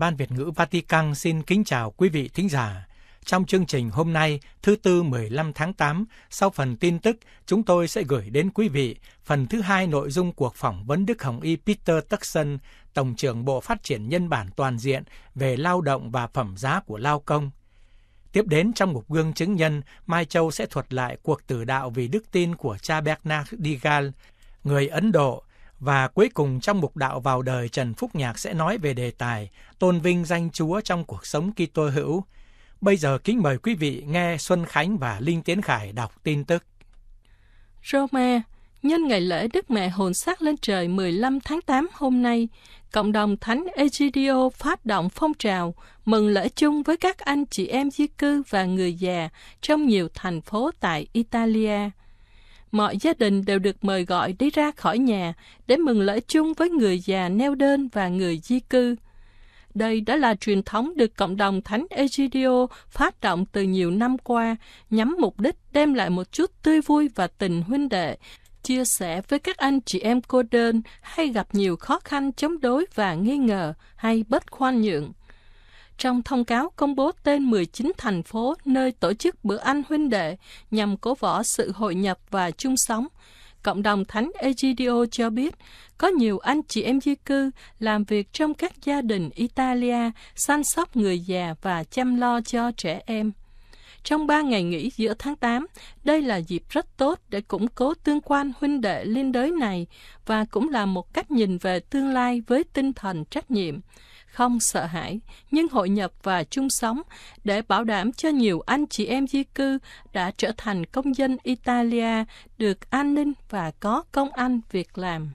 Ban Việt ngữ Vatican xin kính chào quý vị thính giả. Trong chương trình hôm nay, thứ tư 15 tháng 8, sau phần tin tức, chúng tôi sẽ gửi đến quý vị phần thứ hai nội dung cuộc phỏng vấn Đức Hồng Y Peter Tuckson, Tổng trưởng Bộ Phát triển Nhân bản Toàn diện về lao động và phẩm giá của lao công. Tiếp đến trong mục gương chứng nhân, Mai Châu sẽ thuật lại cuộc tử đạo vì đức tin của cha Bernard Digal, người Ấn Độ, và cuối cùng trong mục đạo vào đời Trần Phúc Nhạc sẽ nói về đề tài tôn vinh danh Chúa trong cuộc sống Kitô hữu. Bây giờ kính mời quý vị nghe Xuân Khánh và Linh Tiến Khải đọc tin tức. Roma, nhân ngày lễ Đức Mẹ Hồn Sắc lên trời 15 tháng 8 hôm nay, cộng đồng Thánh Egidio phát động phong trào mừng lễ chung với các anh chị em di cư và người già trong nhiều thành phố tại Italia – mọi gia đình đều được mời gọi đi ra khỏi nhà để mừng lễ chung với người già neo đơn và người di cư. Đây đã là truyền thống được cộng đồng Thánh Egidio phát động từ nhiều năm qua nhắm mục đích đem lại một chút tươi vui và tình huynh đệ, chia sẻ với các anh chị em cô đơn hay gặp nhiều khó khăn chống đối và nghi ngờ hay bất khoan nhượng trong thông cáo công bố tên 19 thành phố nơi tổ chức bữa ăn huynh đệ nhằm cố võ sự hội nhập và chung sống. Cộng đồng Thánh Egidio cho biết có nhiều anh chị em di cư làm việc trong các gia đình Italia săn sóc người già và chăm lo cho trẻ em. Trong ba ngày nghỉ giữa tháng 8, đây là dịp rất tốt để củng cố tương quan huynh đệ liên đới này và cũng là một cách nhìn về tương lai với tinh thần trách nhiệm không sợ hãi, nhưng hội nhập và chung sống để bảo đảm cho nhiều anh chị em di cư đã trở thành công dân Italia được an ninh và có công ăn việc làm.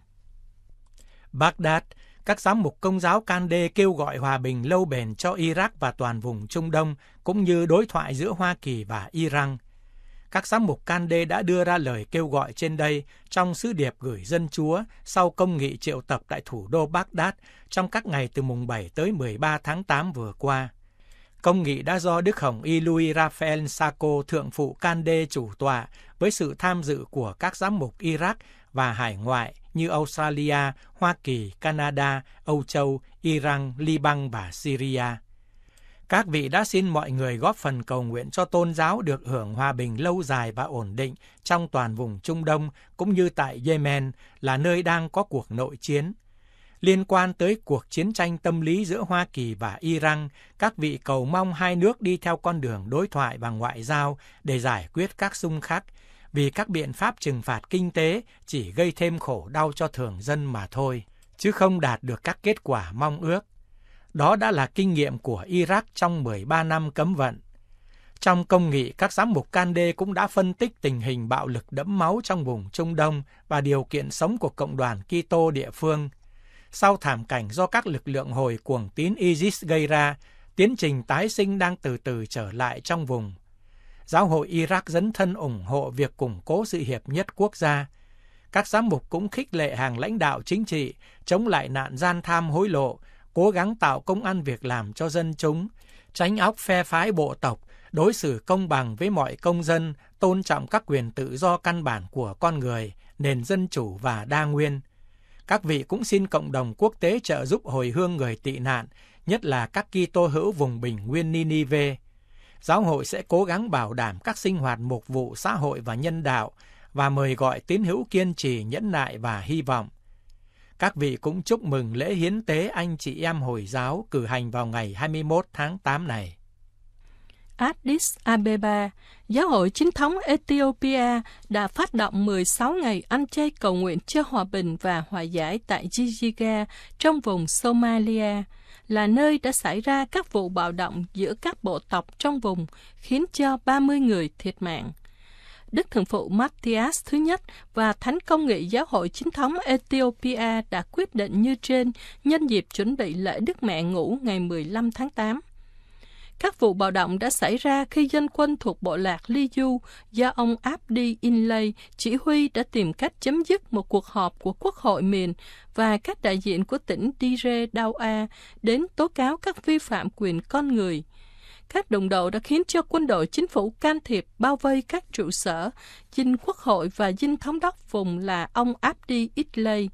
Baghdad, các giám mục công giáo Cande kêu gọi hòa bình lâu bền cho Iraq và toàn vùng Trung Đông, cũng như đối thoại giữa Hoa Kỳ và Iran các giám mục Can Đê đã đưa ra lời kêu gọi trên đây trong sứ điệp gửi dân chúa sau công nghị triệu tập tại thủ đô Baghdad trong các ngày từ mùng 7 tới 13 tháng 8 vừa qua. Công nghị đã do Đức Hồng Y Louis Raphael Sacco thượng phụ Can Đê chủ tọa với sự tham dự của các giám mục Iraq và hải ngoại như Australia, Hoa Kỳ, Canada, Âu Châu, Iran, Liban và Syria. Các vị đã xin mọi người góp phần cầu nguyện cho tôn giáo được hưởng hòa bình lâu dài và ổn định trong toàn vùng Trung Đông cũng như tại Yemen là nơi đang có cuộc nội chiến. Liên quan tới cuộc chiến tranh tâm lý giữa Hoa Kỳ và Iran, các vị cầu mong hai nước đi theo con đường đối thoại và ngoại giao để giải quyết các xung khắc, vì các biện pháp trừng phạt kinh tế chỉ gây thêm khổ đau cho thường dân mà thôi, chứ không đạt được các kết quả mong ước. Đó đã là kinh nghiệm của Iraq trong 13 năm cấm vận. Trong công nghị, các giám mục Kande cũng đã phân tích tình hình bạo lực đẫm máu trong vùng Trung Đông và điều kiện sống của cộng đoàn Kitô địa phương. Sau thảm cảnh do các lực lượng hồi cuồng tín ISIS gây ra, tiến trình tái sinh đang từ từ trở lại trong vùng. Giáo hội Iraq dấn thân ủng hộ việc củng cố sự hiệp nhất quốc gia. Các giám mục cũng khích lệ hàng lãnh đạo chính trị chống lại nạn gian tham hối lộ, cố gắng tạo công ăn việc làm cho dân chúng, tránh óc phe phái bộ tộc, đối xử công bằng với mọi công dân, tôn trọng các quyền tự do căn bản của con người, nền dân chủ và đa nguyên. Các vị cũng xin cộng đồng quốc tế trợ giúp hồi hương người tị nạn, nhất là các Kitô hữu vùng bình nguyên Ninive. Giáo hội sẽ cố gắng bảo đảm các sinh hoạt mục vụ xã hội và nhân đạo và mời gọi tín hữu kiên trì, nhẫn nại và hy vọng các vị cũng chúc mừng lễ hiến tế anh chị em Hồi giáo cử hành vào ngày 21 tháng 8 này. Addis Abeba, Giáo hội chính thống Ethiopia đã phát động 16 ngày ăn chay cầu nguyện cho hòa bình và hòa giải tại Jijiga trong vùng Somalia, là nơi đã xảy ra các vụ bạo động giữa các bộ tộc trong vùng khiến cho 30 người thiệt mạng. Đức Thượng phụ Matthias thứ nhất và Thánh Công nghị Giáo hội Chính thống Ethiopia đã quyết định như trên nhân dịp chuẩn bị lễ Đức Mẹ ngủ ngày 15 tháng 8. Các vụ bạo động đã xảy ra khi dân quân thuộc bộ lạc Liyu do ông Abdi Inlay chỉ huy đã tìm cách chấm dứt một cuộc họp của Quốc hội miền và các đại diện của tỉnh Dire Dawa đến tố cáo các vi phạm quyền con người – các đụng độ đã khiến cho quân đội chính phủ can thiệp bao vây các trụ sở, dinh quốc hội và dinh thống đốc vùng là ông Abdi Itley.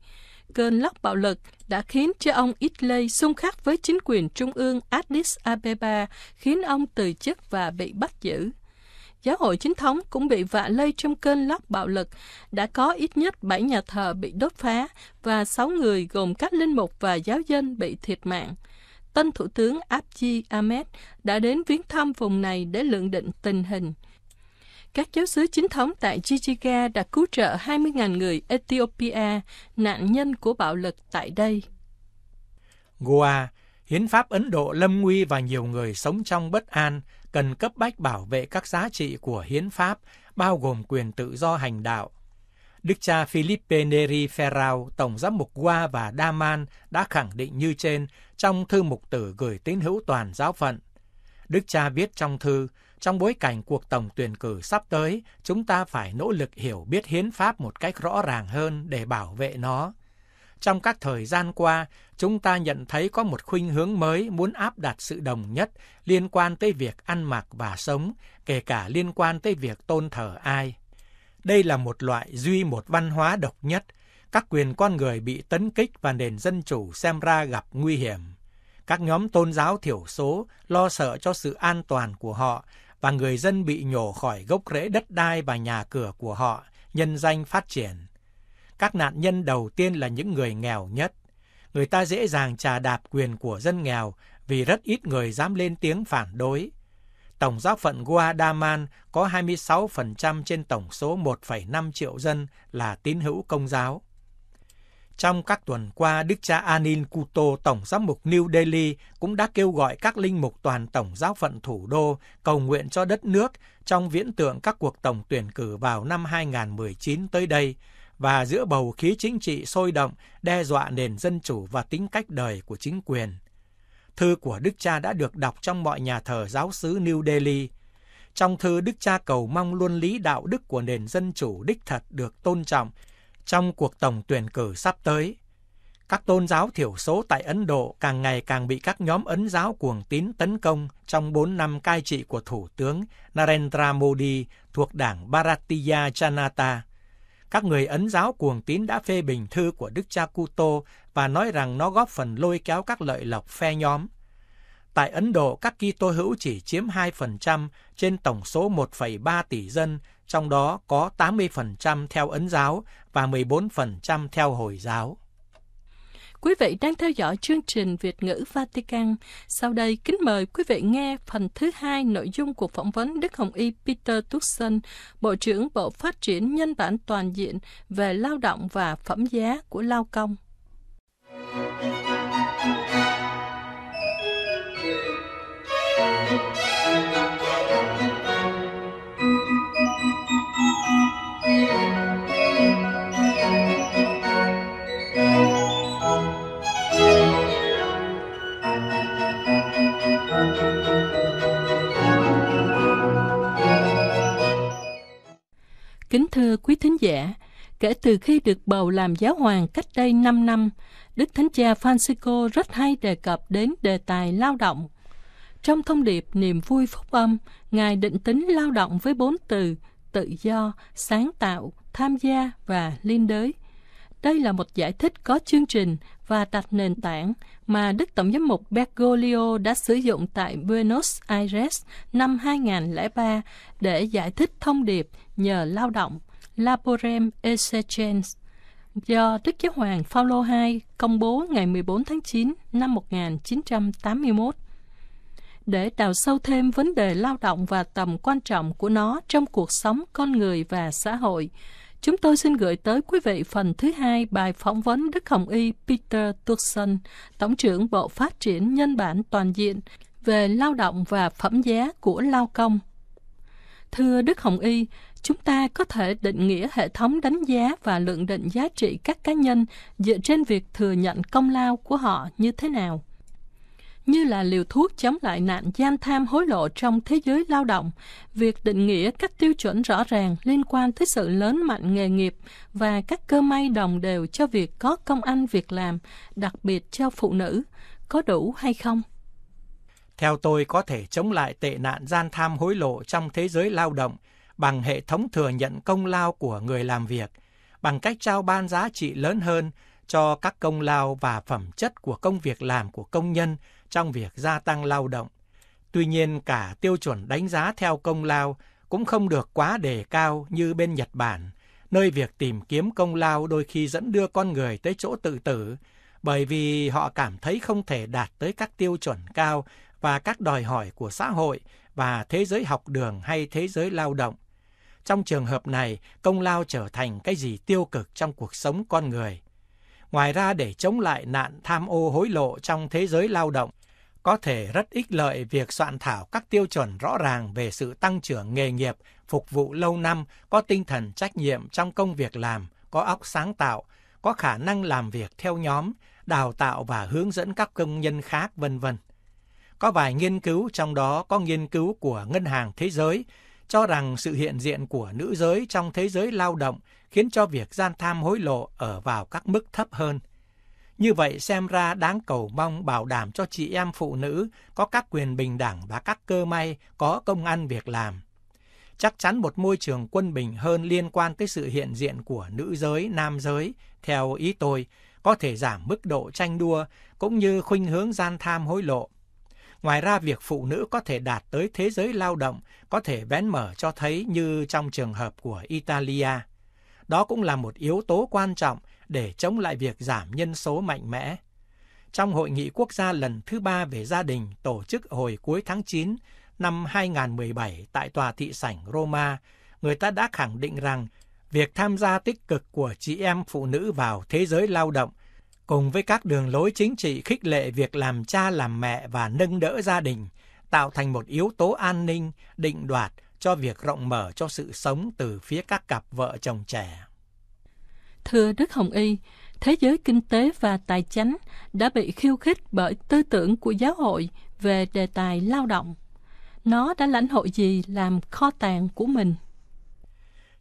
Cơn lốc bạo lực đã khiến cho ông Itley xung khắc với chính quyền trung ương Addis Abeba, khiến ông từ chức và bị bắt giữ giáo hội chính thống cũng bị vạ lây trong cơn lốc bạo lực. Đã có ít nhất 7 nhà thờ bị đốt phá và 6 người gồm các linh mục và giáo dân bị thiệt mạng. Tân Thủ tướng Abdi Ahmed đã đến viếng thăm vùng này để lượng định tình hình. Các giáo sứ chính thống tại Chichiga đã cứu trợ 20.000 người Ethiopia, nạn nhân của bạo lực tại đây. Goa, Hiến pháp Ấn Độ lâm nguy và nhiều người sống trong bất an cần cấp bách bảo vệ các giá trị của hiến pháp, bao gồm quyền tự do hành đạo, Đức cha Philippe Neri Ferrao, Tổng giám mục Gua và Daman đã khẳng định như trên trong thư mục tử gửi tín hữu toàn giáo phận. Đức cha viết trong thư, trong bối cảnh cuộc tổng tuyển cử sắp tới, chúng ta phải nỗ lực hiểu biết hiến pháp một cách rõ ràng hơn để bảo vệ nó. Trong các thời gian qua, chúng ta nhận thấy có một khuynh hướng mới muốn áp đặt sự đồng nhất liên quan tới việc ăn mặc và sống, kể cả liên quan tới việc tôn thờ ai. Đây là một loại duy một văn hóa độc nhất. Các quyền con người bị tấn kích và nền dân chủ xem ra gặp nguy hiểm. Các nhóm tôn giáo thiểu số lo sợ cho sự an toàn của họ và người dân bị nhổ khỏi gốc rễ đất đai và nhà cửa của họ, nhân danh phát triển. Các nạn nhân đầu tiên là những người nghèo nhất. Người ta dễ dàng trà đạp quyền của dân nghèo vì rất ít người dám lên tiếng phản đối. Tổng giáo phận Guadaman có 26% trên tổng số 1,5 triệu dân là tín hữu công giáo. Trong các tuần qua, Đức cha Anin Kuto, Tổng giám mục New Delhi, cũng đã kêu gọi các linh mục toàn Tổng giáo phận thủ đô cầu nguyện cho đất nước trong viễn tượng các cuộc tổng tuyển cử vào năm 2019 tới đây và giữa bầu khí chính trị sôi động đe dọa nền dân chủ và tính cách đời của chính quyền. Thư của Đức Cha đã được đọc trong mọi nhà thờ giáo xứ New Delhi. Trong thư, Đức Cha cầu mong luân lý đạo đức của nền dân chủ đích thật được tôn trọng trong cuộc tổng tuyển cử sắp tới. Các tôn giáo thiểu số tại Ấn Độ càng ngày càng bị các nhóm Ấn giáo cuồng tín tấn công trong 4 năm cai trị của Thủ tướng Narendra Modi thuộc đảng Bharatiya Janata. Các người Ấn giáo cuồng tín đã phê bình thư của Đức Cha Kuto và nói rằng nó góp phần lôi kéo các lợi lộc phe nhóm. Tại Ấn Độ, các Kitô hữu chỉ chiếm 2% trên tổng số 1,3 tỷ dân, trong đó có 80% theo Ấn giáo và 14% theo Hồi giáo. Quý vị đang theo dõi chương trình Việt ngữ Vatican. Sau đây, kính mời quý vị nghe phần thứ hai nội dung cuộc phỏng vấn Đức Hồng Y Peter Tuxen, Bộ trưởng Bộ Phát triển Nhân bản Toàn diện về lao động và phẩm giá của lao công. Kính thưa quý thính giả, kể từ khi được bầu làm giáo hoàng cách đây 5 năm, Đức Thánh Cha Francisco rất hay đề cập đến đề tài lao động. Trong thông điệp Niềm vui phúc âm, Ngài định tính lao động với bốn từ tự do, sáng tạo, tham gia và liên đới. Đây là một giải thích có chương trình và đặt nền tảng mà Đức Tổng giám mục Bergoglio đã sử dụng tại Buenos Aires năm 2003 để giải thích thông điệp nhờ lao động Laborem Essentiens do Đức Giáo Hoàng Phaolô II công bố ngày 14 tháng 9 năm 1981. Để đào sâu thêm vấn đề lao động và tầm quan trọng của nó trong cuộc sống con người và xã hội, chúng tôi xin gửi tới quý vị phần thứ hai bài phỏng vấn Đức Hồng Y Peter Turkson, Tổng trưởng Bộ Phát triển Nhân bản Toàn diện về lao động và phẩm giá của lao công. Thưa Đức Hồng Y, chúng ta có thể định nghĩa hệ thống đánh giá và lượng định giá trị các cá nhân dựa trên việc thừa nhận công lao của họ như thế nào như là liều thuốc chống lại nạn gian tham hối lộ trong thế giới lao động, việc định nghĩa các tiêu chuẩn rõ ràng liên quan tới sự lớn mạnh nghề nghiệp và các cơ may đồng đều cho việc có công ăn việc làm, đặc biệt cho phụ nữ, có đủ hay không? Theo tôi có thể chống lại tệ nạn gian tham hối lộ trong thế giới lao động bằng hệ thống thừa nhận công lao của người làm việc, bằng cách trao ban giá trị lớn hơn cho các công lao và phẩm chất của công việc làm của công nhân trong việc gia tăng lao động. Tuy nhiên, cả tiêu chuẩn đánh giá theo công lao cũng không được quá đề cao như bên Nhật Bản, nơi việc tìm kiếm công lao đôi khi dẫn đưa con người tới chỗ tự tử, bởi vì họ cảm thấy không thể đạt tới các tiêu chuẩn cao và các đòi hỏi của xã hội và thế giới học đường hay thế giới lao động trong trường hợp này, công lao trở thành cái gì tiêu cực trong cuộc sống con người. Ngoài ra để chống lại nạn tham ô hối lộ trong thế giới lao động, có thể rất ích lợi việc soạn thảo các tiêu chuẩn rõ ràng về sự tăng trưởng nghề nghiệp, phục vụ lâu năm, có tinh thần trách nhiệm trong công việc làm, có óc sáng tạo, có khả năng làm việc theo nhóm, đào tạo và hướng dẫn các công nhân khác vân vân. Có vài nghiên cứu trong đó có nghiên cứu của Ngân hàng Thế giới cho rằng sự hiện diện của nữ giới trong thế giới lao động khiến cho việc gian tham hối lộ ở vào các mức thấp hơn. Như vậy xem ra đáng cầu mong bảo đảm cho chị em phụ nữ có các quyền bình đẳng và các cơ may có công ăn việc làm. Chắc chắn một môi trường quân bình hơn liên quan tới sự hiện diện của nữ giới, nam giới, theo ý tôi, có thể giảm mức độ tranh đua cũng như khuynh hướng gian tham hối lộ. Ngoài ra, việc phụ nữ có thể đạt tới thế giới lao động có thể vén mở cho thấy như trong trường hợp của Italia. Đó cũng là một yếu tố quan trọng để chống lại việc giảm nhân số mạnh mẽ. Trong Hội nghị quốc gia lần thứ ba về gia đình tổ chức hồi cuối tháng 9 năm 2017 tại Tòa thị sảnh Roma, người ta đã khẳng định rằng việc tham gia tích cực của chị em phụ nữ vào thế giới lao động cùng với các đường lối chính trị khích lệ việc làm cha làm mẹ và nâng đỡ gia đình, tạo thành một yếu tố an ninh, định đoạt cho việc rộng mở cho sự sống từ phía các cặp vợ chồng trẻ. Thưa Đức Hồng Y, thế giới kinh tế và tài chánh đã bị khiêu khích bởi tư tưởng của giáo hội về đề tài lao động. Nó đã lãnh hội gì làm kho tàng của mình?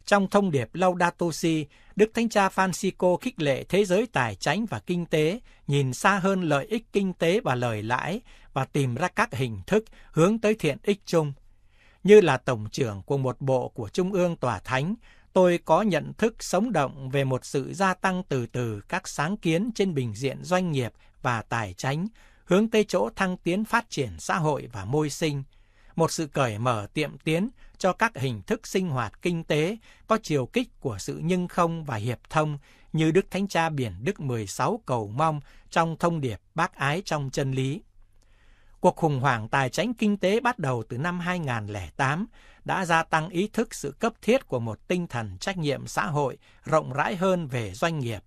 Trong thông điệp Laudato Si Đức Thánh Cha Francisco khích lệ thế giới tài chính và kinh tế nhìn xa hơn lợi ích kinh tế và lời lãi và tìm ra các hình thức hướng tới thiện ích chung. Như là tổng trưởng của một bộ của Trung ương Tòa Thánh, tôi có nhận thức sống động về một sự gia tăng từ từ các sáng kiến trên bình diện doanh nghiệp và tài chính, hướng tới chỗ thăng tiến phát triển xã hội và môi sinh – một sự cởi mở tiệm tiến cho các hình thức sinh hoạt kinh tế có chiều kích của sự nhưng không và hiệp thông như Đức Thánh Cha Biển Đức 16 cầu mong trong thông điệp bác ái trong chân lý. Cuộc khủng hoảng tài chính kinh tế bắt đầu từ năm 2008 đã gia tăng ý thức sự cấp thiết của một tinh thần trách nhiệm xã hội rộng rãi hơn về doanh nghiệp.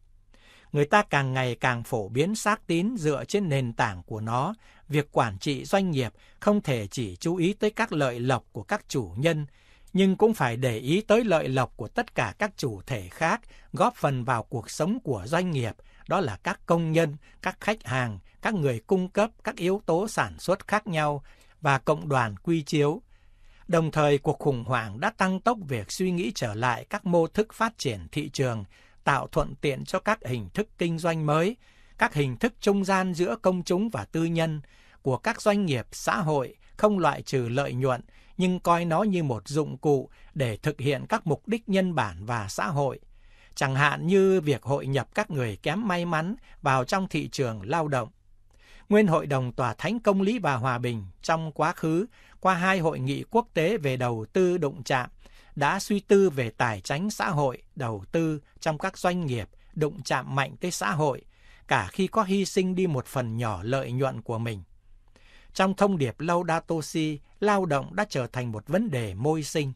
Người ta càng ngày càng phổ biến xác tín dựa trên nền tảng của nó việc quản trị doanh nghiệp không thể chỉ chú ý tới các lợi lộc của các chủ nhân, nhưng cũng phải để ý tới lợi lộc của tất cả các chủ thể khác góp phần vào cuộc sống của doanh nghiệp, đó là các công nhân, các khách hàng, các người cung cấp các yếu tố sản xuất khác nhau và cộng đoàn quy chiếu. Đồng thời, cuộc khủng hoảng đã tăng tốc việc suy nghĩ trở lại các mô thức phát triển thị trường, tạo thuận tiện cho các hình thức kinh doanh mới, các hình thức trung gian giữa công chúng và tư nhân của các doanh nghiệp xã hội không loại trừ lợi nhuận nhưng coi nó như một dụng cụ để thực hiện các mục đích nhân bản và xã hội chẳng hạn như việc hội nhập các người kém may mắn vào trong thị trường lao động nguyên hội đồng tòa thánh công lý và hòa bình trong quá khứ qua hai hội nghị quốc tế về đầu tư động chạm đã suy tư về tài chính xã hội đầu tư trong các doanh nghiệp động chạm mạnh tới xã hội cả khi có hy sinh đi một phần nhỏ lợi nhuận của mình. Trong thông điệp lâu đa toshi, lao động đã trở thành một vấn đề môi sinh.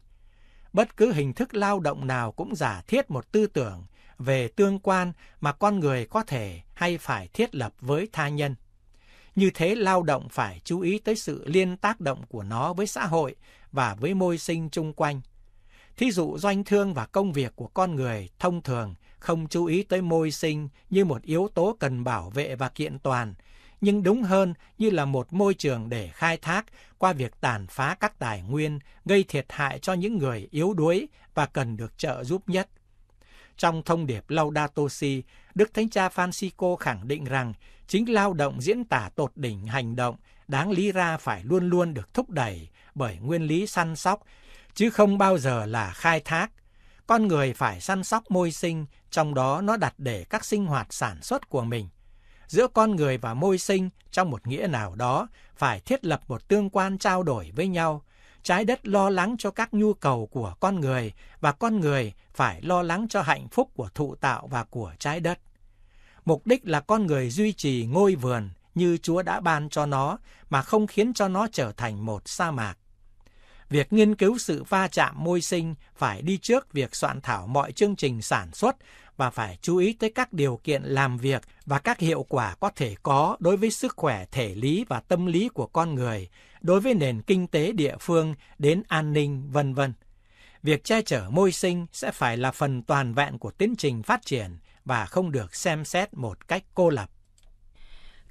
Bất cứ hình thức lao động nào cũng giả thiết một tư tưởng về tương quan mà con người có thể hay phải thiết lập với tha nhân. Như thế lao động phải chú ý tới sự liên tác động của nó với xã hội và với môi sinh chung quanh. Thí dụ doanh thương và công việc của con người thông thường không chú ý tới môi sinh như một yếu tố cần bảo vệ và kiện toàn, nhưng đúng hơn như là một môi trường để khai thác qua việc tàn phá các tài nguyên, gây thiệt hại cho những người yếu đuối và cần được trợ giúp nhất. Trong thông điệp Laudato Si, Đức Thánh Cha Francisco khẳng định rằng chính lao động diễn tả tột đỉnh hành động đáng lý ra phải luôn luôn được thúc đẩy bởi nguyên lý săn sóc, chứ không bao giờ là khai thác con người phải săn sóc môi sinh, trong đó nó đặt để các sinh hoạt sản xuất của mình. Giữa con người và môi sinh, trong một nghĩa nào đó, phải thiết lập một tương quan trao đổi với nhau. Trái đất lo lắng cho các nhu cầu của con người và con người phải lo lắng cho hạnh phúc của thụ tạo và của trái đất. Mục đích là con người duy trì ngôi vườn như Chúa đã ban cho nó mà không khiến cho nó trở thành một sa mạc. Việc nghiên cứu sự va chạm môi sinh phải đi trước việc soạn thảo mọi chương trình sản xuất và phải chú ý tới các điều kiện làm việc và các hiệu quả có thể có đối với sức khỏe thể lý và tâm lý của con người, đối với nền kinh tế địa phương đến an ninh vân vân. Việc che chở môi sinh sẽ phải là phần toàn vẹn của tiến trình phát triển và không được xem xét một cách cô lập.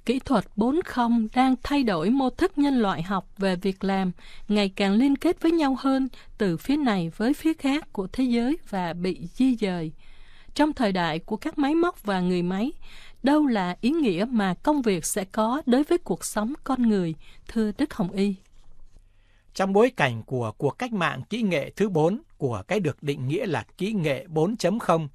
Kỹ thuật 4.0 đang thay đổi mô thức nhân loại học về việc làm, ngày càng liên kết với nhau hơn từ phía này với phía khác của thế giới và bị di dời. Trong thời đại của các máy móc và người máy, đâu là ý nghĩa mà công việc sẽ có đối với cuộc sống con người, thưa Đức Hồng Y? Trong bối cảnh của cuộc cách mạng kỹ nghệ thứ 4 của cái được định nghĩa là kỹ nghệ 4.0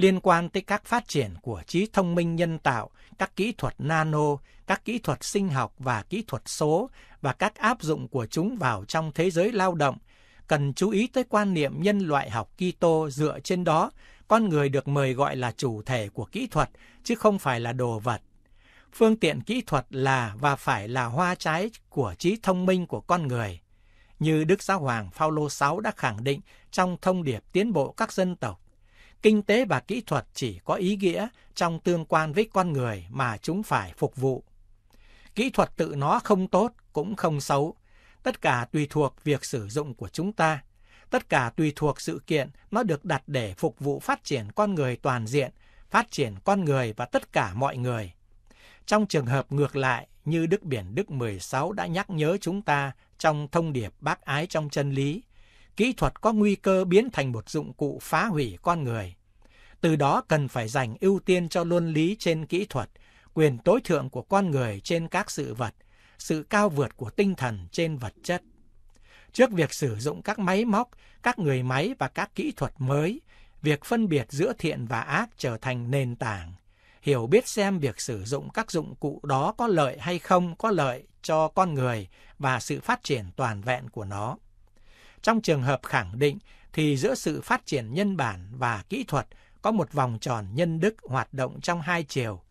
liên quan tới các phát triển của trí thông minh nhân tạo, các kỹ thuật nano, các kỹ thuật sinh học và kỹ thuật số và các áp dụng của chúng vào trong thế giới lao động, cần chú ý tới quan niệm nhân loại học Kitô dựa trên đó, con người được mời gọi là chủ thể của kỹ thuật chứ không phải là đồ vật. Phương tiện kỹ thuật là và phải là hoa trái của trí thông minh của con người. Như Đức Giáo Hoàng Phaolô 6 đã khẳng định trong thông điệp tiến bộ các dân tộc kinh tế và kỹ thuật chỉ có ý nghĩa trong tương quan với con người mà chúng phải phục vụ. Kỹ thuật tự nó không tốt cũng không xấu, tất cả tùy thuộc việc sử dụng của chúng ta, tất cả tùy thuộc sự kiện nó được đặt để phục vụ phát triển con người toàn diện, phát triển con người và tất cả mọi người. Trong trường hợp ngược lại, như Đức Biển Đức 16 đã nhắc nhớ chúng ta trong thông điệp bác ái trong chân lý, kỹ thuật có nguy cơ biến thành một dụng cụ phá hủy con người. Từ đó cần phải dành ưu tiên cho luân lý trên kỹ thuật, quyền tối thượng của con người trên các sự vật, sự cao vượt của tinh thần trên vật chất. Trước việc sử dụng các máy móc, các người máy và các kỹ thuật mới, việc phân biệt giữa thiện và ác trở thành nền tảng. Hiểu biết xem việc sử dụng các dụng cụ đó có lợi hay không có lợi cho con người và sự phát triển toàn vẹn của nó. Trong trường hợp khẳng định thì giữa sự phát triển nhân bản và kỹ thuật có một vòng tròn nhân đức hoạt động trong hai chiều.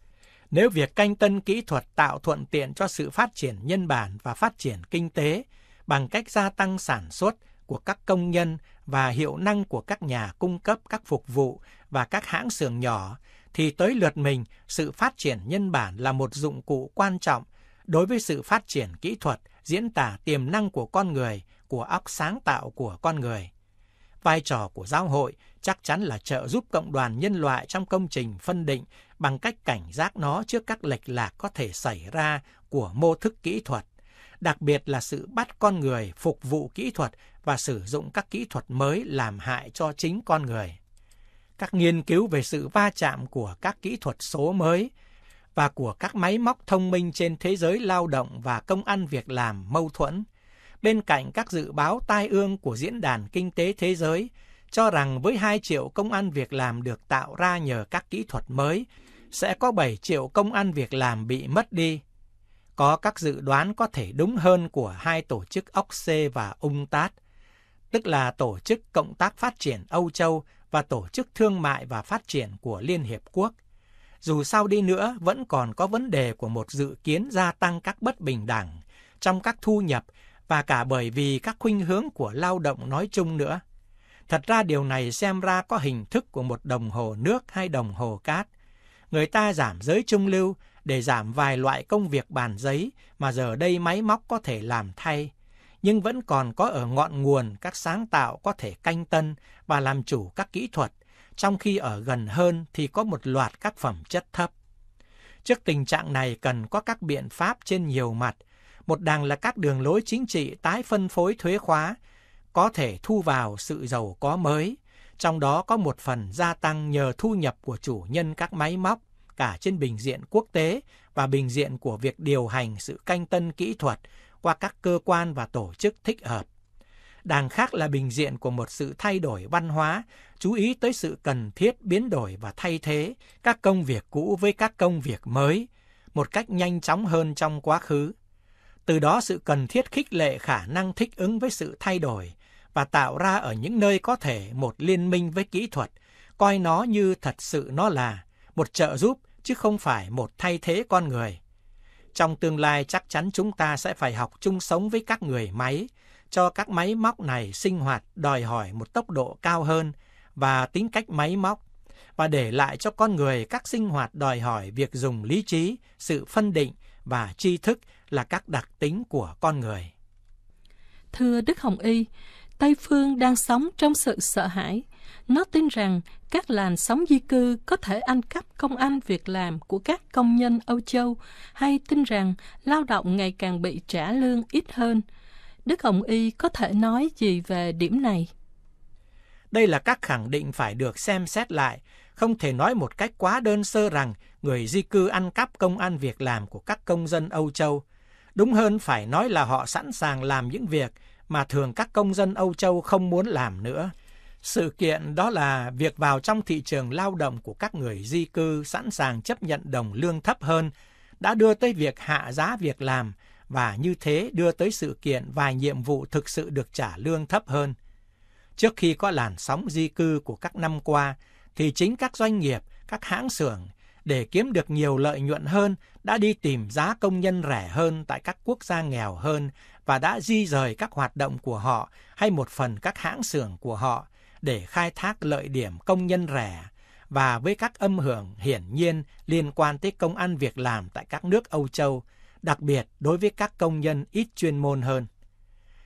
Nếu việc canh tân kỹ thuật tạo thuận tiện cho sự phát triển nhân bản và phát triển kinh tế bằng cách gia tăng sản xuất của các công nhân và hiệu năng của các nhà cung cấp các phục vụ và các hãng xưởng nhỏ, thì tới lượt mình, sự phát triển nhân bản là một dụng cụ quan trọng đối với sự phát triển kỹ thuật diễn tả tiềm năng của con người, của óc sáng tạo của con người. Vai trò của giáo hội chắc chắn là trợ giúp cộng đoàn nhân loại trong công trình phân định bằng cách cảnh giác nó trước các lệch lạc có thể xảy ra của mô thức kỹ thuật, đặc biệt là sự bắt con người phục vụ kỹ thuật và sử dụng các kỹ thuật mới làm hại cho chính con người. Các nghiên cứu về sự va chạm của các kỹ thuật số mới – và của các máy móc thông minh trên thế giới lao động và công ăn việc làm mâu thuẫn. Bên cạnh các dự báo tai ương của Diễn đàn Kinh tế Thế giới, cho rằng với 2 triệu công ăn việc làm được tạo ra nhờ các kỹ thuật mới, sẽ có 7 triệu công ăn việc làm bị mất đi. Có các dự đoán có thể đúng hơn của hai tổ chức OCSE và UNCTAD, tức là Tổ chức Cộng tác Phát triển Âu Châu và Tổ chức Thương mại và Phát triển của Liên Hiệp Quốc – dù sao đi nữa vẫn còn có vấn đề của một dự kiến gia tăng các bất bình đẳng trong các thu nhập và cả bởi vì các khuynh hướng của lao động nói chung nữa. Thật ra điều này xem ra có hình thức của một đồng hồ nước hay đồng hồ cát. Người ta giảm giới trung lưu để giảm vài loại công việc bàn giấy mà giờ đây máy móc có thể làm thay, nhưng vẫn còn có ở ngọn nguồn các sáng tạo có thể canh tân và làm chủ các kỹ thuật trong khi ở gần hơn thì có một loạt các phẩm chất thấp. Trước tình trạng này cần có các biện pháp trên nhiều mặt, một đằng là các đường lối chính trị tái phân phối thuế khóa, có thể thu vào sự giàu có mới, trong đó có một phần gia tăng nhờ thu nhập của chủ nhân các máy móc, cả trên bình diện quốc tế và bình diện của việc điều hành sự canh tân kỹ thuật qua các cơ quan và tổ chức thích hợp đang khác là bình diện của một sự thay đổi văn hóa, chú ý tới sự cần thiết biến đổi và thay thế các công việc cũ với các công việc mới, một cách nhanh chóng hơn trong quá khứ. Từ đó sự cần thiết khích lệ khả năng thích ứng với sự thay đổi và tạo ra ở những nơi có thể một liên minh với kỹ thuật, coi nó như thật sự nó là một trợ giúp chứ không phải một thay thế con người. Trong tương lai chắc chắn chúng ta sẽ phải học chung sống với các người máy, cho các máy móc này sinh hoạt đòi hỏi một tốc độ cao hơn và tính cách máy móc và để lại cho con người các sinh hoạt đòi hỏi việc dùng lý trí, sự phân định và tri thức là các đặc tính của con người. Thưa Đức Hồng Y, Tây Phương đang sống trong sự sợ hãi. Nó tin rằng các làn sóng di cư có thể ăn cắp công ăn việc làm của các công nhân Âu Châu hay tin rằng lao động ngày càng bị trả lương ít hơn – Đức Hồng Y có thể nói gì về điểm này? Đây là các khẳng định phải được xem xét lại, không thể nói một cách quá đơn sơ rằng người di cư ăn cắp công ăn việc làm của các công dân Âu Châu. Đúng hơn phải nói là họ sẵn sàng làm những việc mà thường các công dân Âu Châu không muốn làm nữa. Sự kiện đó là việc vào trong thị trường lao động của các người di cư sẵn sàng chấp nhận đồng lương thấp hơn đã đưa tới việc hạ giá việc làm – và như thế đưa tới sự kiện vài nhiệm vụ thực sự được trả lương thấp hơn. Trước khi có làn sóng di cư của các năm qua, thì chính các doanh nghiệp, các hãng xưởng để kiếm được nhiều lợi nhuận hơn đã đi tìm giá công nhân rẻ hơn tại các quốc gia nghèo hơn và đã di rời các hoạt động của họ hay một phần các hãng xưởng của họ để khai thác lợi điểm công nhân rẻ và với các âm hưởng hiển nhiên liên quan tới công ăn việc làm tại các nước Âu Châu – đặc biệt đối với các công nhân ít chuyên môn hơn.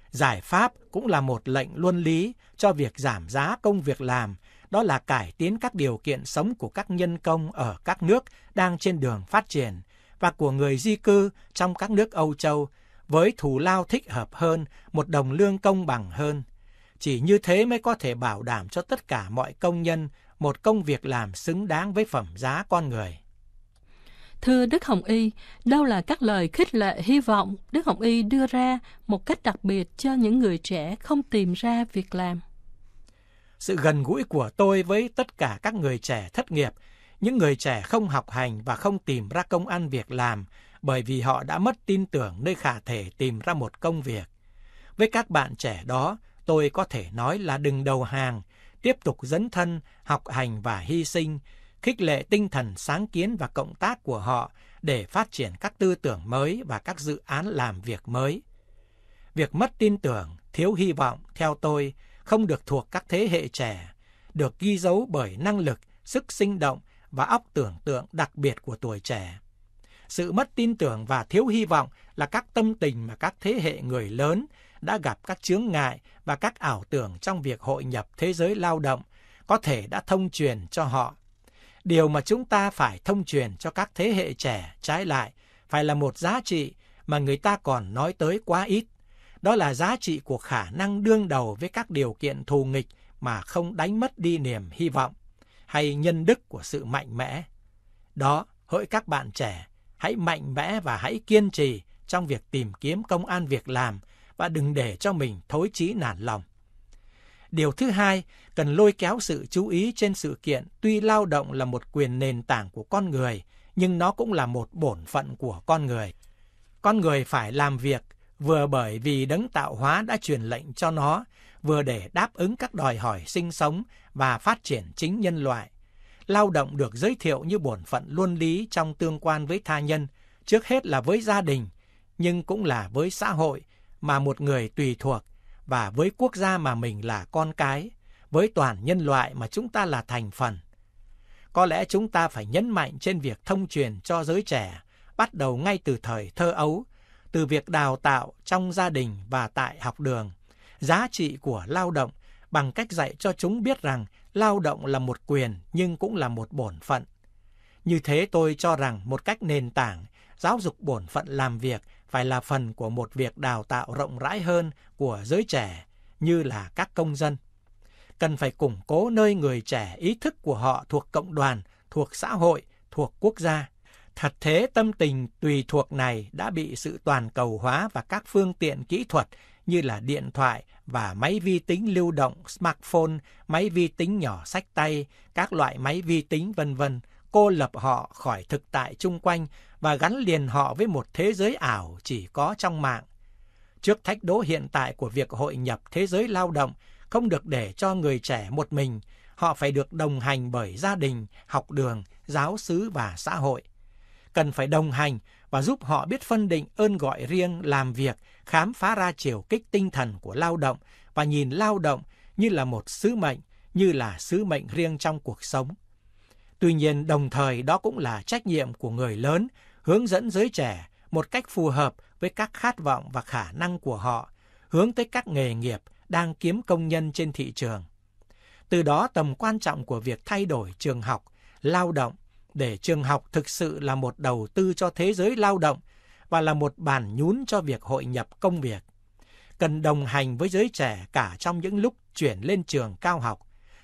Giải pháp cũng là một lệnh luân lý cho việc giảm giá công việc làm, đó là cải tiến các điều kiện sống của các nhân công ở các nước đang trên đường phát triển và của người di cư trong các nước Âu Châu với thù lao thích hợp hơn, một đồng lương công bằng hơn. Chỉ như thế mới có thể bảo đảm cho tất cả mọi công nhân một công việc làm xứng đáng với phẩm giá con người. Thưa Đức Hồng Y, đâu là các lời khích lệ hy vọng Đức Hồng Y đưa ra một cách đặc biệt cho những người trẻ không tìm ra việc làm? Sự gần gũi của tôi với tất cả các người trẻ thất nghiệp, những người trẻ không học hành và không tìm ra công ăn việc làm bởi vì họ đã mất tin tưởng nơi khả thể tìm ra một công việc. Với các bạn trẻ đó, tôi có thể nói là đừng đầu hàng, tiếp tục dấn thân, học hành và hy sinh, khích lệ tinh thần sáng kiến và cộng tác của họ để phát triển các tư tưởng mới và các dự án làm việc mới. Việc mất tin tưởng, thiếu hy vọng, theo tôi, không được thuộc các thế hệ trẻ, được ghi dấu bởi năng lực, sức sinh động và óc tưởng tượng đặc biệt của tuổi trẻ. Sự mất tin tưởng và thiếu hy vọng là các tâm tình mà các thế hệ người lớn đã gặp các chướng ngại và các ảo tưởng trong việc hội nhập thế giới lao động có thể đã thông truyền cho họ Điều mà chúng ta phải thông truyền cho các thế hệ trẻ trái lại phải là một giá trị mà người ta còn nói tới quá ít. Đó là giá trị của khả năng đương đầu với các điều kiện thù nghịch mà không đánh mất đi niềm hy vọng hay nhân đức của sự mạnh mẽ. Đó, hỡi các bạn trẻ, hãy mạnh mẽ và hãy kiên trì trong việc tìm kiếm công an việc làm và đừng để cho mình thối chí nản lòng. Điều thứ hai, cần lôi kéo sự chú ý trên sự kiện tuy lao động là một quyền nền tảng của con người, nhưng nó cũng là một bổn phận của con người. Con người phải làm việc vừa bởi vì đấng tạo hóa đã truyền lệnh cho nó, vừa để đáp ứng các đòi hỏi sinh sống và phát triển chính nhân loại. Lao động được giới thiệu như bổn phận luân lý trong tương quan với tha nhân, trước hết là với gia đình, nhưng cũng là với xã hội mà một người tùy thuộc và với quốc gia mà mình là con cái, với toàn nhân loại mà chúng ta là thành phần. Có lẽ chúng ta phải nhấn mạnh trên việc thông truyền cho giới trẻ, bắt đầu ngay từ thời thơ ấu, từ việc đào tạo trong gia đình và tại học đường, giá trị của lao động bằng cách dạy cho chúng biết rằng lao động là một quyền nhưng cũng là một bổn phận. Như thế tôi cho rằng một cách nền tảng, giáo dục bổn phận làm việc phải là phần của một việc đào tạo rộng rãi hơn của giới trẻ như là các công dân. Cần phải củng cố nơi người trẻ ý thức của họ thuộc cộng đoàn, thuộc xã hội, thuộc quốc gia. Thật thế tâm tình tùy thuộc này đã bị sự toàn cầu hóa và các phương tiện kỹ thuật như là điện thoại và máy vi tính lưu động, smartphone, máy vi tính nhỏ sách tay, các loại máy vi tính vân vân cô lập họ khỏi thực tại chung quanh và gắn liền họ với một thế giới ảo chỉ có trong mạng. Trước thách đố hiện tại của việc hội nhập thế giới lao động không được để cho người trẻ một mình, họ phải được đồng hành bởi gia đình, học đường, giáo sứ và xã hội. Cần phải đồng hành và giúp họ biết phân định ơn gọi riêng làm việc, khám phá ra chiều kích tinh thần của lao động và nhìn lao động như là một sứ mệnh, như là sứ mệnh riêng trong cuộc sống. Tuy nhiên, đồng thời đó cũng là trách nhiệm của người lớn hướng dẫn giới trẻ một cách phù hợp với các khát vọng và khả năng của họ, hướng tới các nghề nghiệp đang kiếm công nhân trên thị trường. Từ đó tầm quan trọng của việc thay đổi trường học, lao động để trường học thực sự là một đầu tư cho thế giới lao động và là một bàn nhún cho việc hội nhập công việc. Cần đồng hành với giới trẻ cả trong những lúc chuyển lên trường cao học,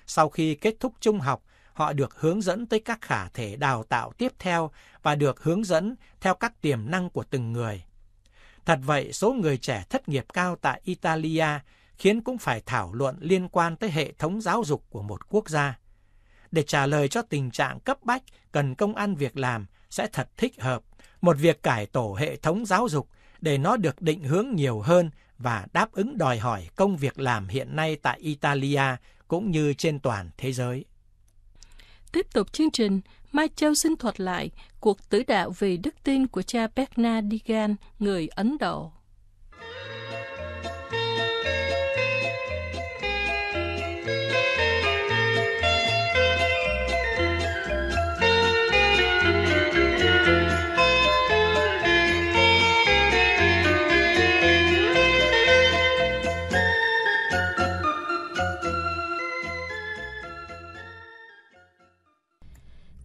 sau khi kết thúc trung học họ được hướng dẫn tới các khả thể đào tạo tiếp theo và được hướng dẫn theo các tiềm năng của từng người. Thật vậy, số người trẻ thất nghiệp cao tại Italia khiến cũng phải thảo luận liên quan tới hệ thống giáo dục của một quốc gia. Để trả lời cho tình trạng cấp bách cần công ăn việc làm sẽ thật thích hợp, một việc cải tổ hệ thống giáo dục để nó được định hướng nhiều hơn và đáp ứng đòi hỏi công việc làm hiện nay tại Italia cũng như trên toàn thế giới. Tiếp tục chương trình, Mai Châu xin thuật lại cuộc tử đạo về đức tin của cha Bernard Digan, người Ấn Độ.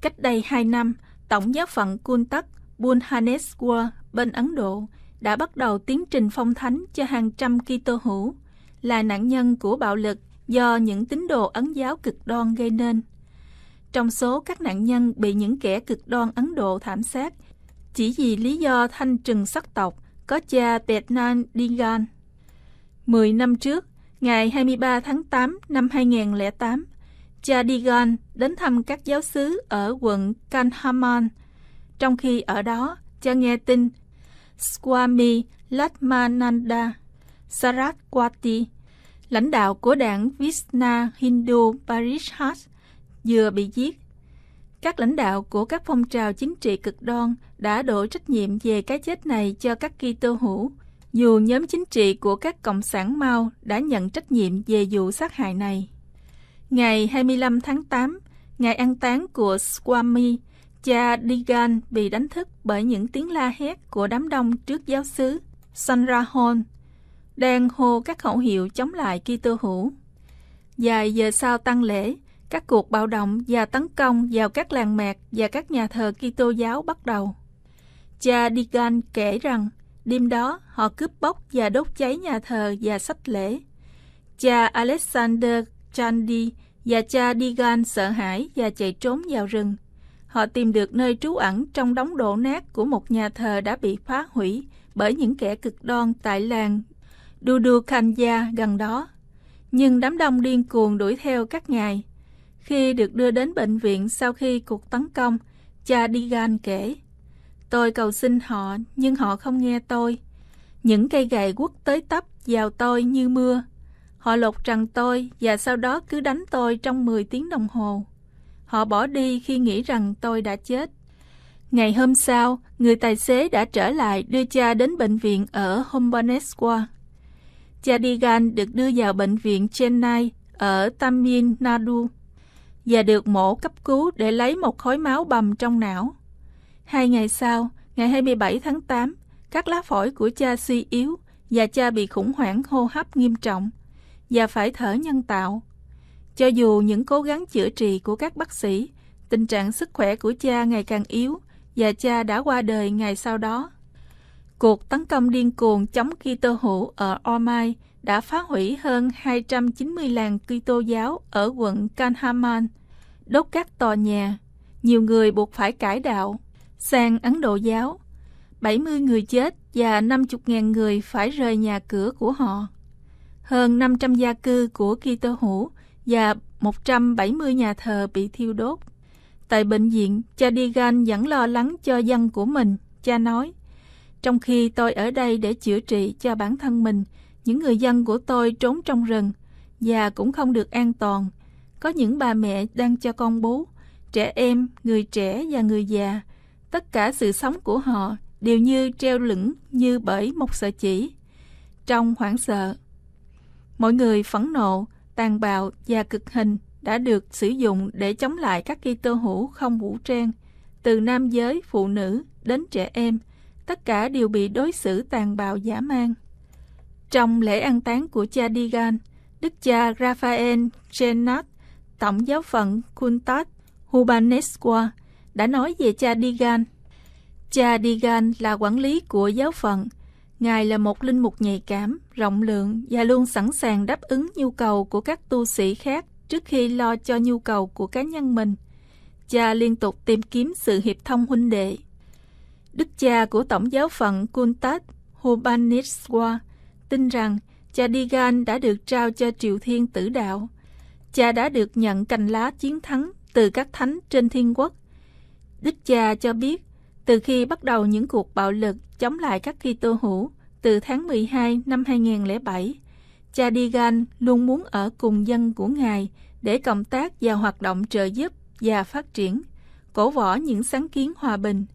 Cách đây 2 năm, Tổng giáo phận Kuntak Bunhaneswar bên Ấn Độ đã bắt đầu tiến trình phong thánh cho hàng trăm Kitô hữu là nạn nhân của bạo lực do những tín đồ Ấn giáo cực đoan gây nên. Trong số các nạn nhân bị những kẻ cực đoan Ấn Độ thảm sát chỉ vì lý do thanh trừng sắc tộc có cha Petnan Dingan. Mười năm trước, ngày 23 tháng 8 năm 2008, Cha Chadigan đến thăm các giáo sứ ở quận Kanhaman. Trong khi ở đó, cha nghe tin Swami Latmananda Saraswati, lãnh đạo của đảng Vishna Hindu Parishad, vừa bị giết. Các lãnh đạo của các phong trào chính trị cực đoan đã đổ trách nhiệm về cái chết này cho các Kitô hữu, dù nhóm chính trị của các cộng sản Mao đã nhận trách nhiệm về vụ sát hại này. Ngày 25 tháng 8, ngày an táng của Swami, cha Digan bị đánh thức bởi những tiếng la hét của đám đông trước giáo sứ Sanrahon, đang hô các khẩu hiệu chống lại Kitô hữu. Dài giờ sau tăng lễ, các cuộc bạo động và tấn công vào các làng mạc và các nhà thờ Kitô giáo bắt đầu. Cha Digan kể rằng, đêm đó họ cướp bóc và đốt cháy nhà thờ và sách lễ. Cha Alexander Chandi và cha Digan sợ hãi và chạy trốn vào rừng. Họ tìm được nơi trú ẩn trong đống đổ nát của một nhà thờ đã bị phá hủy bởi những kẻ cực đoan tại làng Dudukanya gần đó. Nhưng đám đông điên cuồng đuổi theo các ngài. Khi được đưa đến bệnh viện sau khi cuộc tấn công, cha Digan kể, Tôi cầu xin họ, nhưng họ không nghe tôi. Những cây gậy quất tới tấp vào tôi như mưa. Họ lột trần tôi và sau đó cứ đánh tôi trong 10 tiếng đồng hồ. Họ bỏ đi khi nghĩ rằng tôi đã chết. Ngày hôm sau, người tài xế đã trở lại đưa cha đến bệnh viện ở Hombaneswa. Cha Digan được đưa vào bệnh viện Chennai ở Tamil Nadu và được mổ cấp cứu để lấy một khối máu bầm trong não. Hai ngày sau, ngày 27 tháng 8, các lá phổi của cha suy yếu và cha bị khủng hoảng hô hấp nghiêm trọng và phải thở nhân tạo. Cho dù những cố gắng chữa trị của các bác sĩ, tình trạng sức khỏe của cha ngày càng yếu và cha đã qua đời ngày sau đó. Cuộc tấn công điên cuồng chống Kitô hữu ở Ormai đã phá hủy hơn 290 làng Kitô giáo ở quận Kanhaman, đốt các tòa nhà, nhiều người buộc phải cải đạo sang Ấn Độ giáo. 70 người chết và 50.000 người phải rời nhà cửa của họ hơn 500 gia cư của Kitô hữu và 170 nhà thờ bị thiêu đốt. Tại bệnh viện, cha Digan vẫn lo lắng cho dân của mình. Cha nói, trong khi tôi ở đây để chữa trị cho bản thân mình, những người dân của tôi trốn trong rừng và cũng không được an toàn. Có những bà mẹ đang cho con bú, trẻ em, người trẻ và người già. Tất cả sự sống của họ đều như treo lửng như bởi một sợi chỉ. Trong hoảng sợ, Mọi người phẫn nộ, tàn bạo và cực hình đã được sử dụng để chống lại các kỹ tơ hữu không vũ trang, từ nam giới, phụ nữ đến trẻ em, tất cả đều bị đối xử tàn bạo dã man. Trong lễ an táng của cha Digan, đức cha Raphael Genat, tổng giáo phận Kuntat Hubanesqua, đã nói về cha Digan. Cha Digan là quản lý của giáo phận, Ngài là một linh mục nhạy cảm, rộng lượng và luôn sẵn sàng đáp ứng nhu cầu của các tu sĩ khác trước khi lo cho nhu cầu của cá nhân mình. Cha liên tục tìm kiếm sự hiệp thông huynh đệ. Đức cha của Tổng giáo phận Kuntat Hubaniswa tin rằng cha Digan đã được trao cho Triều Thiên Tử Đạo. Cha đã được nhận cành lá chiến thắng từ các thánh trên thiên quốc. Đức cha cho biết, từ khi bắt đầu những cuộc bạo lực chống lại các Kitô hữu, từ tháng 12 năm 2007, cha Digan luôn muốn ở cùng dân của ngài để cộng tác và hoạt động trợ giúp và phát triển, cổ võ những sáng kiến hòa bình.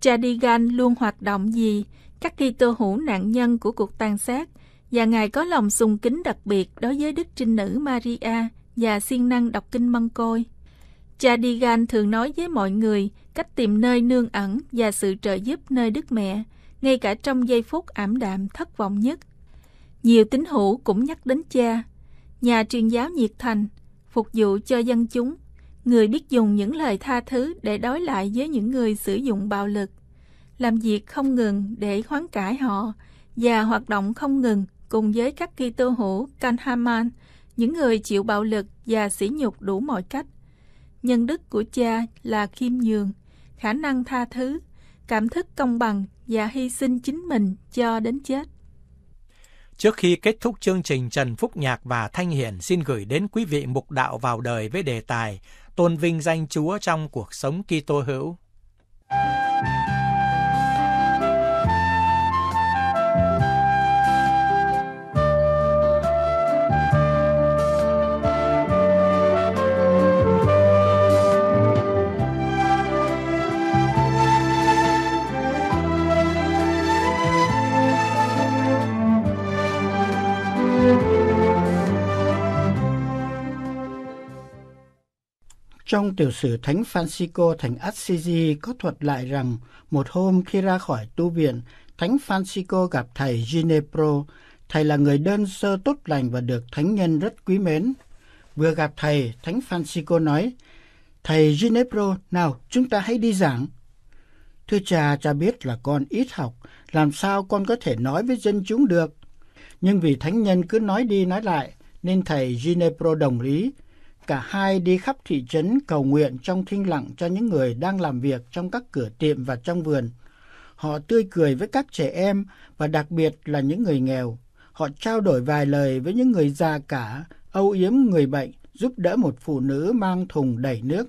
Cha Digan luôn hoạt động vì các Kitô hữu nạn nhân của cuộc tàn sát và ngài có lòng sùng kính đặc biệt đối với Đức Trinh Nữ Maria và siêng năng đọc kinh Măng Côi. Cha Digan thường nói với mọi người cách tìm nơi nương ẩn và sự trợ giúp nơi Đức Mẹ ngay cả trong giây phút ảm đạm thất vọng nhất. Nhiều tín hữu cũng nhắc đến cha, nhà truyền giáo nhiệt thành, phục vụ cho dân chúng, người biết dùng những lời tha thứ để đối lại với những người sử dụng bạo lực, làm việc không ngừng để hoán cải họ và hoạt động không ngừng cùng với các Kitô hữu Kanhaman, những người chịu bạo lực và sỉ nhục đủ mọi cách. Nhân đức của cha là khiêm nhường, khả năng tha thứ, cảm thức công bằng và hy sinh chính mình cho đến chết. Trước khi kết thúc chương trình, Trần Phúc Nhạc và Thanh Hiển xin gửi đến quý vị mục đạo vào đời với đề tài Tôn vinh danh Chúa trong cuộc sống Kitô hữu. Thank you. Trong tiểu sử Thánh Francisco thành Assisi có thuật lại rằng một hôm khi ra khỏi tu viện, Thánh Francisco gặp thầy Ginepro. Thầy là người đơn sơ tốt lành và được thánh nhân rất quý mến. Vừa gặp thầy, Thánh Francisco nói, Thầy Ginepro, nào chúng ta hãy đi giảng. Thưa cha, cha biết là con ít học, làm sao con có thể nói với dân chúng được? Nhưng vì thánh nhân cứ nói đi nói lại, nên thầy Ginepro đồng ý Cả hai đi khắp thị trấn cầu nguyện trong thinh lặng cho những người đang làm việc trong các cửa tiệm và trong vườn. Họ tươi cười với các trẻ em và đặc biệt là những người nghèo. Họ trao đổi vài lời với những người già cả, âu yếm người bệnh, giúp đỡ một phụ nữ mang thùng đầy nước.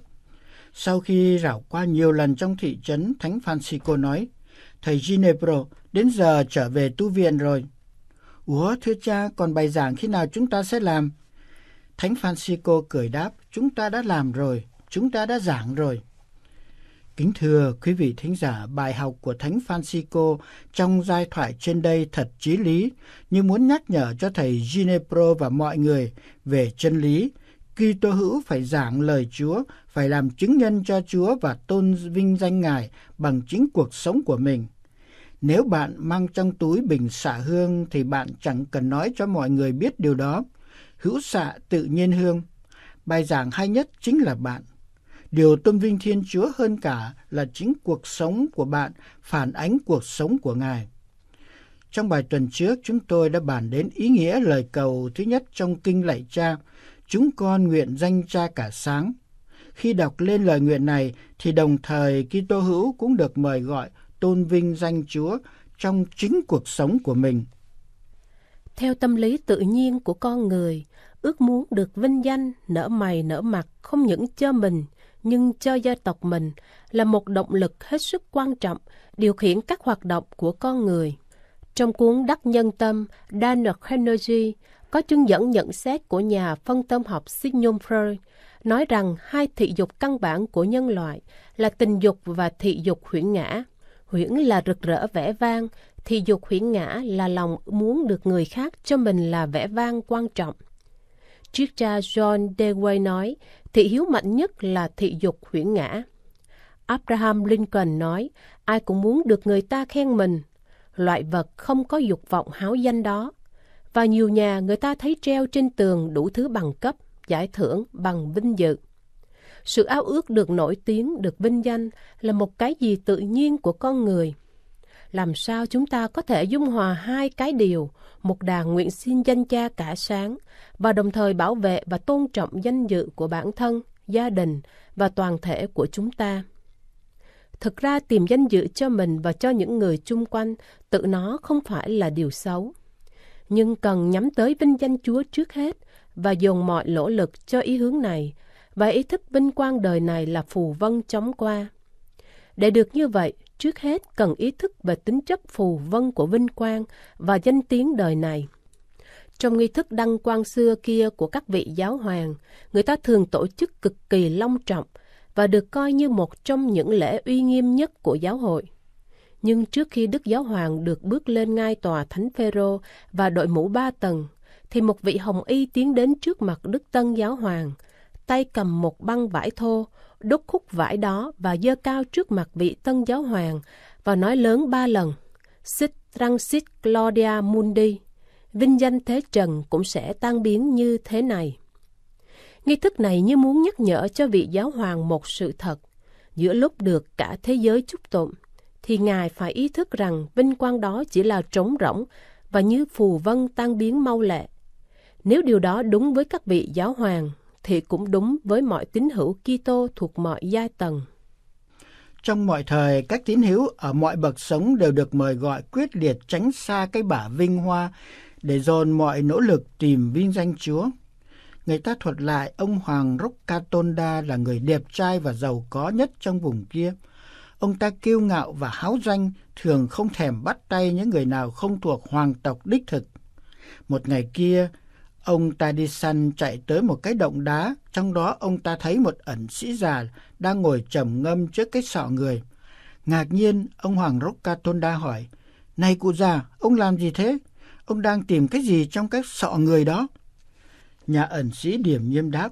Sau khi rảo qua nhiều lần trong thị trấn, Thánh Francisco nói, Thầy Ginebro, đến giờ trở về tu viện rồi. Ủa, thưa cha, còn bài giảng khi nào chúng ta sẽ làm? Thánh Francisco cười đáp, chúng ta đã làm rồi, chúng ta đã giảng rồi. Kính thưa quý vị thính giả, bài học của Thánh Francisco trong giai thoại trên đây thật chí lý, như muốn nhắc nhở cho thầy Ginepro và mọi người về chân lý. khi Kitô hữu phải giảng lời Chúa, phải làm chứng nhân cho Chúa và tôn vinh danh Ngài bằng chính cuộc sống của mình. Nếu bạn mang trong túi bình xả hương thì bạn chẳng cần nói cho mọi người biết điều đó hữu xạ tự nhiên hương. Bài giảng hay nhất chính là bạn. Điều tôn vinh Thiên Chúa hơn cả là chính cuộc sống của bạn phản ánh cuộc sống của Ngài. Trong bài tuần trước, chúng tôi đã bàn đến ý nghĩa lời cầu thứ nhất trong Kinh Lạy Cha, chúng con nguyện danh Cha cả sáng. Khi đọc lên lời nguyện này thì đồng thời Kitô hữu cũng được mời gọi tôn vinh danh Chúa trong chính cuộc sống của mình. Theo tâm lý tự nhiên của con người, ước muốn được vinh danh, nở mày nở mặt không những cho mình nhưng cho gia tộc mình là một động lực hết sức quan trọng điều khiển các hoạt động của con người. Trong cuốn Đắc Nhân Tâm, Daniel Carnegie có chứng dẫn nhận xét của nhà phân tâm học Sigmund Freud nói rằng hai thị dục căn bản của nhân loại là tình dục và thị dục huyễn ngã. Huyễn là rực rỡ vẻ vang, thị dục huyễn ngã là lòng muốn được người khác cho mình là vẻ vang quan trọng triết gia John Dewey nói, thị hiếu mạnh nhất là thị dục huyễn ngã. Abraham Lincoln nói, ai cũng muốn được người ta khen mình. Loại vật không có dục vọng háo danh đó. Và nhiều nhà người ta thấy treo trên tường đủ thứ bằng cấp, giải thưởng, bằng vinh dự. Sự ao ước được nổi tiếng, được vinh danh là một cái gì tự nhiên của con người. Làm sao chúng ta có thể dung hòa hai cái điều, một đà nguyện xin danh cha cả sáng và đồng thời bảo vệ và tôn trọng danh dự của bản thân, gia đình và toàn thể của chúng ta. Thực ra tìm danh dự cho mình và cho những người chung quanh tự nó không phải là điều xấu. Nhưng cần nhắm tới vinh danh Chúa trước hết và dồn mọi nỗ lực cho ý hướng này và ý thức vinh quang đời này là phù vân chóng qua. Để được như vậy, trước hết cần ý thức về tính chất phù vân của vinh quang và danh tiếng đời này. Trong nghi thức đăng quang xưa kia của các vị giáo hoàng, người ta thường tổ chức cực kỳ long trọng và được coi như một trong những lễ uy nghiêm nhất của giáo hội. Nhưng trước khi Đức Giáo Hoàng được bước lên ngai tòa Thánh Phêrô và đội mũ ba tầng, thì một vị hồng y tiến đến trước mặt Đức Tân Giáo Hoàng, tay cầm một băng vải thô, đúc khúc vải đó và dơ cao trước mặt vị tân giáo hoàng và nói lớn ba lần, Sit Transit Claudia Mundi, vinh danh thế trần cũng sẽ tan biến như thế này. Nghi thức này như muốn nhắc nhở cho vị giáo hoàng một sự thật. Giữa lúc được cả thế giới chúc tụng, thì Ngài phải ý thức rằng vinh quang đó chỉ là trống rỗng và như phù vân tan biến mau lẹ. Nếu điều đó đúng với các vị giáo hoàng, thì cũng đúng với mọi tín hữu Kitô thuộc mọi giai tầng. Trong mọi thời, các tín hữu ở mọi bậc sống đều được mời gọi quyết liệt tránh xa cái bả vinh hoa để dồn mọi nỗ lực tìm vinh danh Chúa. Người ta thuật lại ông Hoàng Roccatonda là người đẹp trai và giàu có nhất trong vùng kia. Ông ta kiêu ngạo và háo danh, thường không thèm bắt tay những người nào không thuộc hoàng tộc đích thực. Một ngày kia, Ông ta đi săn chạy tới một cái động đá, trong đó ông ta thấy một ẩn sĩ già đang ngồi trầm ngâm trước cái sọ người. Ngạc nhiên, ông Hoàng Rocca Tonda hỏi, Này cụ già, ông làm gì thế? Ông đang tìm cái gì trong cái sọ người đó? Nhà ẩn sĩ điểm nhiêm đáp,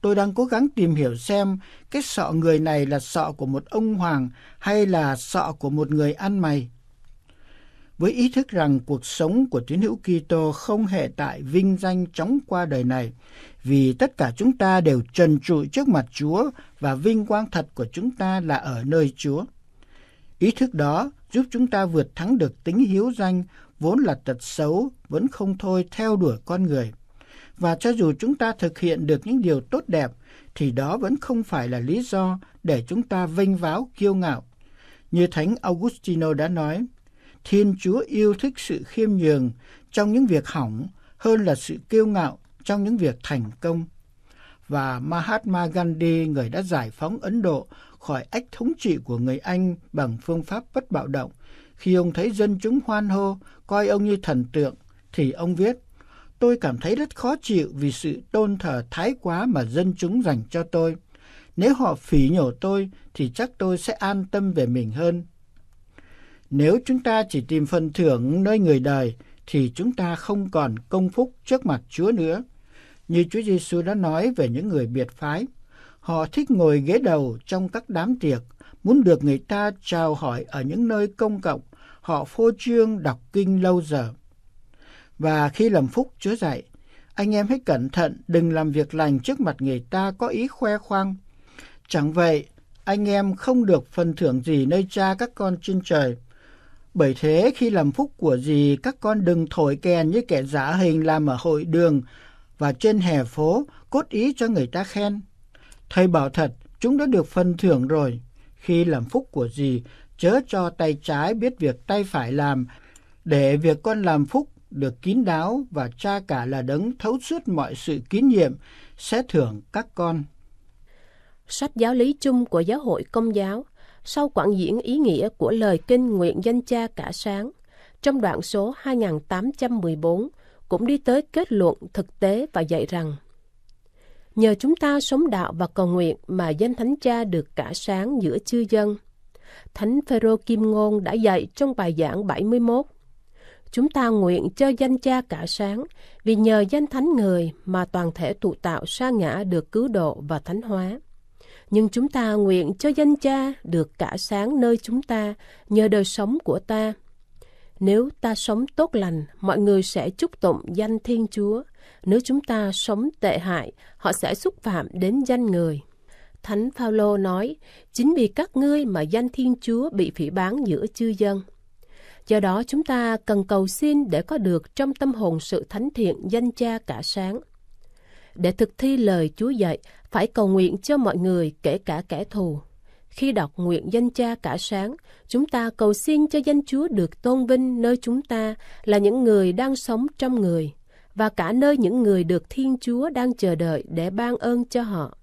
Tôi đang cố gắng tìm hiểu xem cái sọ người này là sọ của một ông hoàng hay là sọ của một người ăn mày với ý thức rằng cuộc sống của tín hữu Kitô không hề tại vinh danh chóng qua đời này, vì tất cả chúng ta đều trần trụi trước mặt Chúa và vinh quang thật của chúng ta là ở nơi Chúa. Ý thức đó giúp chúng ta vượt thắng được tính hiếu danh vốn là tật xấu vẫn không thôi theo đuổi con người. Và cho dù chúng ta thực hiện được những điều tốt đẹp thì đó vẫn không phải là lý do để chúng ta vinh váo kiêu ngạo. Như Thánh Augustino đã nói, Thiên Chúa yêu thích sự khiêm nhường trong những việc hỏng hơn là sự kiêu ngạo trong những việc thành công. Và Mahatma Gandhi, người đã giải phóng Ấn Độ khỏi ách thống trị của người Anh bằng phương pháp bất bạo động, khi ông thấy dân chúng hoan hô, coi ông như thần tượng, thì ông viết, tôi cảm thấy rất khó chịu vì sự tôn thờ thái quá mà dân chúng dành cho tôi. Nếu họ phỉ nhổ tôi thì chắc tôi sẽ an tâm về mình hơn. Nếu chúng ta chỉ tìm phần thưởng nơi người đời thì chúng ta không còn công phúc trước mặt Chúa nữa. Như Chúa Giêsu đã nói về những người biệt phái, họ thích ngồi ghế đầu trong các đám tiệc, muốn được người ta chào hỏi ở những nơi công cộng, họ phô trương đọc kinh lâu giờ. Và khi làm phúc Chúa dạy, anh em hãy cẩn thận đừng làm việc lành trước mặt người ta có ý khoe khoang. Chẳng vậy, anh em không được phần thưởng gì nơi cha các con trên trời. Bởi thế khi làm phúc của gì các con đừng thổi kèn như kẻ giả hình làm ở hội đường và trên hè phố cốt ý cho người ta khen. Thầy bảo thật, chúng đã được phân thưởng rồi. Khi làm phúc của gì, chớ cho tay trái biết việc tay phải làm, để việc con làm phúc được kín đáo và cha cả là đấng thấu suốt mọi sự kín nhiệm sẽ thưởng các con. Sách giáo lý chung của giáo hội công giáo – sau quảng diễn ý nghĩa của lời kinh nguyện danh cha cả sáng, trong đoạn số 2814 cũng đi tới kết luận thực tế và dạy rằng Nhờ chúng ta sống đạo và cầu nguyện mà danh thánh cha được cả sáng giữa chư dân. Thánh Phêrô Kim Ngôn đã dạy trong bài giảng 71. Chúng ta nguyện cho danh cha cả sáng vì nhờ danh thánh người mà toàn thể tụ tạo sa ngã được cứu độ và thánh hóa nhưng chúng ta nguyện cho danh cha được cả sáng nơi chúng ta nhờ đời sống của ta. Nếu ta sống tốt lành, mọi người sẽ chúc tụng danh Thiên Chúa. Nếu chúng ta sống tệ hại, họ sẽ xúc phạm đến danh người. Thánh Phaolô nói, chính vì các ngươi mà danh Thiên Chúa bị phỉ báng giữa chư dân. Do đó chúng ta cần cầu xin để có được trong tâm hồn sự thánh thiện danh cha cả sáng. Để thực thi lời Chúa dạy, phải cầu nguyện cho mọi người, kể cả kẻ thù. Khi đọc nguyện danh cha cả sáng, chúng ta cầu xin cho danh Chúa được tôn vinh nơi chúng ta là những người đang sống trong người, và cả nơi những người được Thiên Chúa đang chờ đợi để ban ơn cho họ.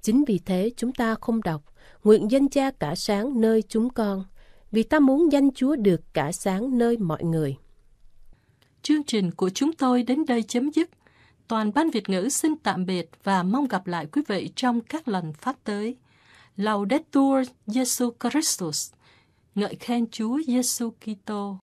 Chính vì thế chúng ta không đọc nguyện danh cha cả sáng nơi chúng con, vì ta muốn danh Chúa được cả sáng nơi mọi người. Chương trình của chúng tôi đến đây chấm dứt toàn ban Việt ngữ xin tạm biệt và mong gặp lại quý vị trong các lần phát tới. Laudetur Jesu Christus. Ngợi khen Chúa Giêsu Kitô.